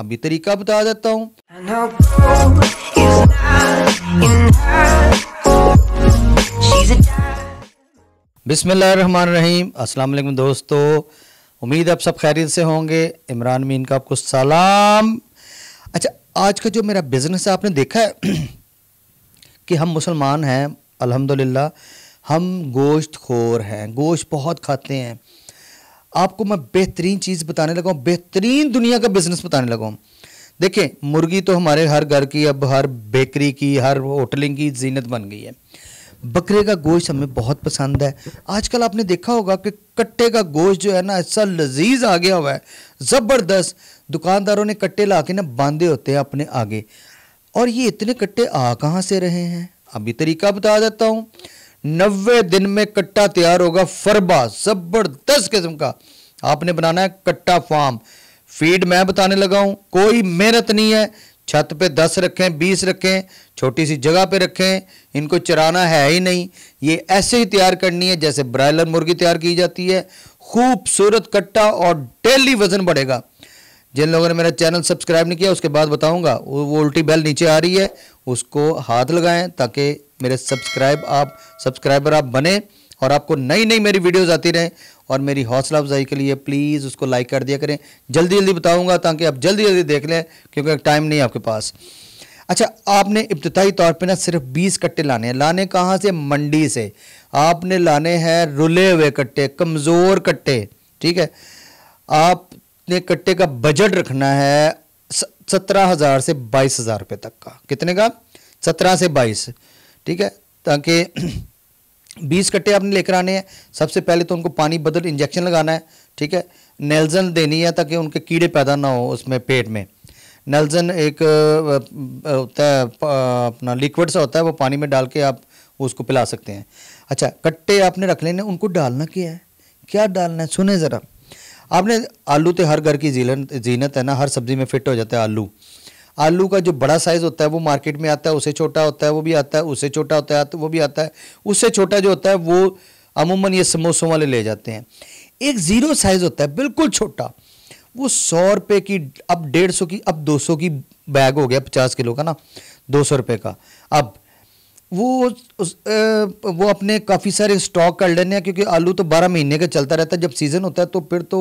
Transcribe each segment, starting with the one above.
अभी तरीका बता देता हूँ बिसमीम वालेकुम दोस्तों उम्मीद आप सब खैरियत से होंगे इमरान मीन का आपको सलाम अच्छा आज का जो मेरा बिज़नेस है आपने देखा है कि हम मुसलमान हैं अल्हम्दुलिल्लाह हम गोश्त खोर हैं गोश्त बहुत खाते हैं आपको मैं बेहतरीन चीज़ बताने लगा हूँ बेहतरीन दुनिया का बिजनेस बताने लगा हूँ देखिए मुर्गी तो हमारे हर घर की अब हर बेकरी की हर होटलिंग की जीनत बन गई है बकरे का गोश्त हमें बहुत पसंद है आजकल आपने देखा होगा कि कट्टे का गोश्त जो है ना ऐसा लजीज आ गया हुआ है ज़बरदस्त दुकानदारों ने कट्टे ला के ना बांधे होते हैं अपने आगे और ये इतने कट्टे आ कहाँ से रहे हैं अभी तरीका बता देता हूँ नब्बे दिन में कट्टा तैयार होगा फरबा जबरदस्त किस्म का आपने बनाना है कट्टा फार्म फीड मैं बताने लगा हूँ कोई मेहनत नहीं है छत पे दस रखें बीस रखें छोटी सी जगह पे रखें इनको चराना है ही नहीं ये ऐसे ही तैयार करनी है जैसे ब्रायलर मुर्गी तैयार की जाती है खूबसूरत कट्टा और डेली वजन बढ़ेगा जिन लोगों ने मेरा चैनल सब्सक्राइब नहीं किया उसके बाद बताऊंगा वो उल्टी बैल नीचे आ रही है उसको हाथ लगाएं ताकि मेरे सब्सक्राइब आप सब्सक्राइबर आप बने और आपको नई नई मेरी वीडियोज़ आती रहें और मेरी हौसला अफजाई के लिए प्लीज़ उसको लाइक कर दिया करें जल्दी जल्दी बताऊँगा ताकि आप जल्दी जल्दी देख लें क्योंकि टाइम नहीं आपके पास अच्छा आपने इब्तदाई तौर पे ना सिर्फ 20 कट्टे लाने हैं लाने कहाँ से मंडी से आपने लाने हैं रुले हुए कट्टे कमज़ोर कट्टे ठीक है आपने कट्टे का बजट रखना है सत्रह हज़ार से बाईस हज़ार रुपये तक का कितने का सत्रह से बाईस ठीक है ताकि बीस कट्टे आपने लेकर आने हैं सबसे पहले तो उनको पानी बदल इंजेक्शन लगाना है ठीक है नेल्जन देनी है ताकि उनके कीड़े पैदा ना हो उसमें पेट में नेल्जन एक होता है अपना लिक्विड सा होता है वो पानी में डाल के आप उसको पिला सकते हैं अच्छा कट्टे आपने रख लेने उनको डालना क्या है क्या डालना है सुने ज़रा आपने आलू तो हर घर की जीलन जीनत है ना हर सब्ज़ी में फिट हो जाता है आलू आलू का जो बड़ा साइज़ होता है वो मार्केट में आता है उसे छोटा होता है वो भी आता है उसे छोटा होता है वो भी आता है उससे छोटा जो होता है वो अमूमन ये समोसों वाले ले जाते हैं एक ज़ीरो साइज़ होता है बिल्कुल छोटा वो सौ रुपये की अब डेढ़ सौ की अब दो सौ की बैग हो गया पचास किलो का ना दो सौ रुपये का अब वो उस, ए, वो अपने काफ़ी सारे स्टॉक कर लेने हैं क्योंकि आलू तो बारह महीने का चलता रहता है जब सीज़न होता है तो फिर तो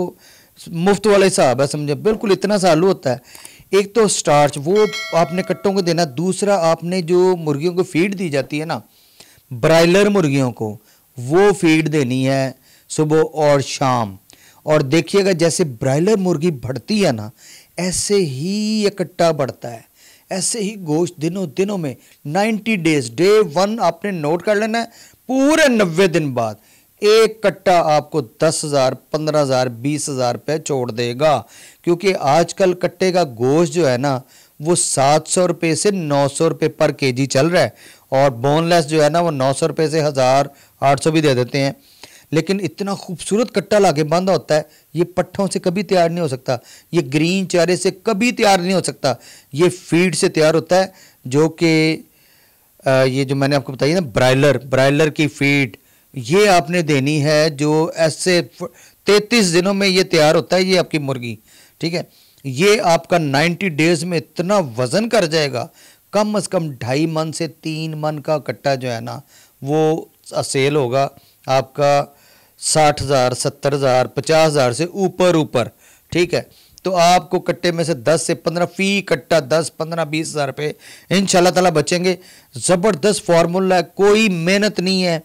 मुफ्त वाला हिसाब है समझे बिल्कुल इतना सा आलू होता है एक तो स्टार्च वो आपने कट्टों को देना दूसरा आपने जो मुर्गियों को फीड दी जाती है ना ब्रायलर मुर्गियों को वो फीड देनी है सुबह और शाम और देखिएगा जैसे ब्रायलर मुर्गी बढ़ती है ना ऐसे ही ये कट्टा बढ़ता है ऐसे ही गोश्त दिनों दिनों में 90 डेज डे वन आपने नोट कर लेना है पूरे नब्बे दिन बाद एक कट्टा आपको दस हज़ार पंद्रह हज़ार बीस हज़ार रुपये छोड़ देगा क्योंकि आजकल कट्टे का गोश्त जो है ना वो सात सौ रुपये से नौ सौ रुपये पर केजी चल रहा है और बोनलेस जो है ना वो नौ सौ रुपये से हज़ार आठ सौ भी दे देते हैं लेकिन इतना खूबसूरत कट्टा लाके बांधा होता है ये पट्ठों से कभी तैयार नहीं हो सकता ये ग्रीन चारे से कभी तैयार नहीं हो सकता ये फीड से तैयार होता है जो कि ये जो मैंने आपको बताई ना ब्रायलर ब्रायलर की फीड ये आपने देनी है जो ऐसे तैतीस दिनों में ये तैयार होता है ये आपकी मुर्गी ठीक है ये आपका नाइन्टी डेज में इतना वज़न कर जाएगा कम से कम ढाई मन से तीन मन का कट्टा जो है ना वो सेल होगा आपका साठ हज़ार सत्तर हज़ार पचास हज़ार से ऊपर ऊपर ठीक है तो आपको कट्टे में से 10 से 15 फी कट्टा 10 15 बीस हज़ार रुपये इन ताला बचेंगे ज़बरदस्त फार्मूला है कोई मेहनत नहीं है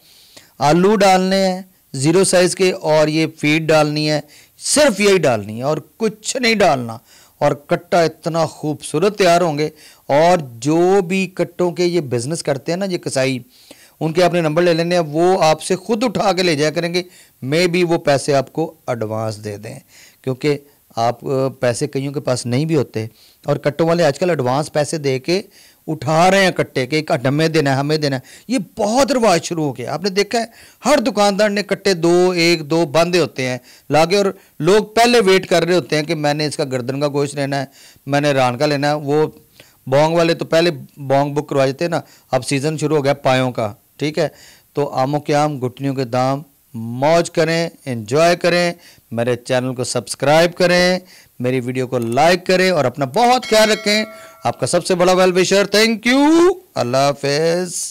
आलू डालने हैं ज़ीरो साइज़ के और ये फीड डालनी है सिर्फ यही डालनी है और कुछ नहीं डालना और कट्टा इतना खूबसूरत तैयार होंगे और जो भी कट्टों के ये बिज़नेस करते हैं ना ये कसाई उनके आपने नंबर ले लेने हैं वो आपसे ख़ुद उठा के ले जाया करेंगे मे भी वो पैसे आपको एडवांस दे दें क्योंकि आप पैसे कईयों के पास नहीं भी होते और कट्टों वाले आजकल एडवांस पैसे दे के उठा रहे हैं कट्टे के एक हमें देना है हमें देना है ये बहुत रिवाज शुरू हो गया आपने देखा है हर दुकानदार ने कट्टे दो एक दो बांधे होते हैं लागे और लोग पहले वेट कर रहे होते हैं कि मैंने इसका गर्दन का गोश्त लेना है मैंने रान का लेना है वो बोंग वाले तो पहले बोंग बुक करवा देते ना अब सीज़न शुरू हो गया पायों का ठीक है तो आमों के आम घुटनियों के दाम मौज करें इंजॉय करें मेरे चैनल को सब्सक्राइब करें मेरी वीडियो को लाइक करें और अपना बहुत ख्याल रखें आपका सबसे बड़ा वेल विशर थैंक यू अल्लाह हाफिज